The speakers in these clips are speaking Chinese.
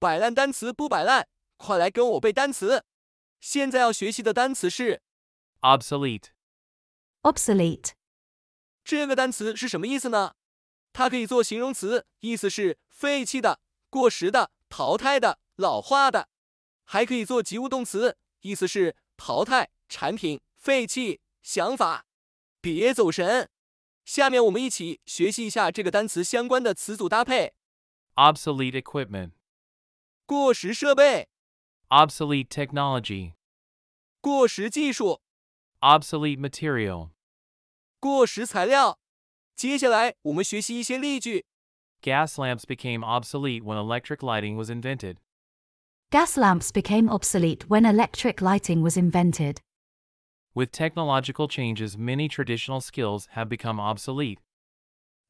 摆烂单词不摆烂，快来跟我背单词。现在要学习的单词是 obsolete。obsolete 这个单词是什么意思呢？它可以做形容词，意思是废弃的、过时的、淘汰的、老化的；还可以做及物动词，意思是淘汰产品、废弃想法。别走神，下面我们一起学习一下这个单词相关的词组搭配。obsolete equipment。obsolete technology obsolete material lamps became obsolete when electric lighting was invented. Gas lamps became obsolete when electric lighting was invented. With technological changes, many traditional skills have become obsolete.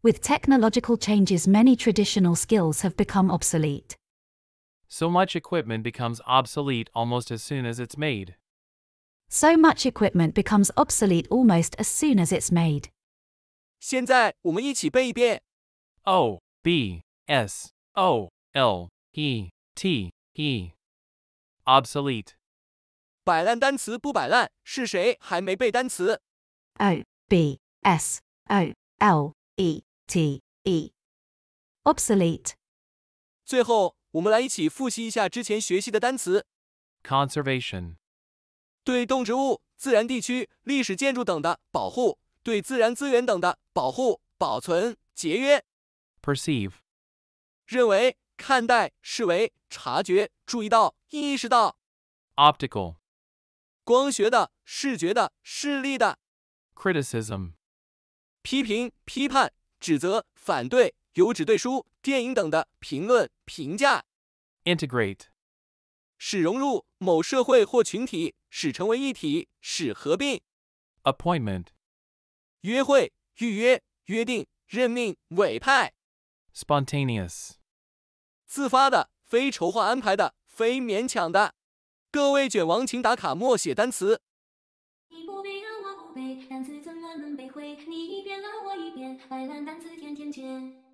With technological changes, many traditional skills have become obsolete so much equipment becomes obsolete almost as soon as it's made. So much equipment becomes obsolete almost as soon as it's made. O b s o l e t e, 现在我们一起背一遍。O B S O L E O b s o l e t e, obsolete. E T E obsolete。最后我们来一起复习一下之前学习的单词：conservation，对动植物、自然地区、历史建筑等的保护；对自然资源等的保护、保存、节约。perceive，认为、看待、视为、察觉、注意到、意识到。optical，光学的、视觉的、视力的。criticism，批评、批判、指责、反对。有指对书、电影等的评论、评价。Integrate，使融入某社会或群体，使成为一体，使合并。Appointment，约会、预约、约定、任命、委派。Spontaneous，自发的、非筹划安排的、非勉强的。各位卷王，请打卡默写单词。你不背，我不背，单词怎么能背会？你一遍，我一遍，爱烂单词，天天见。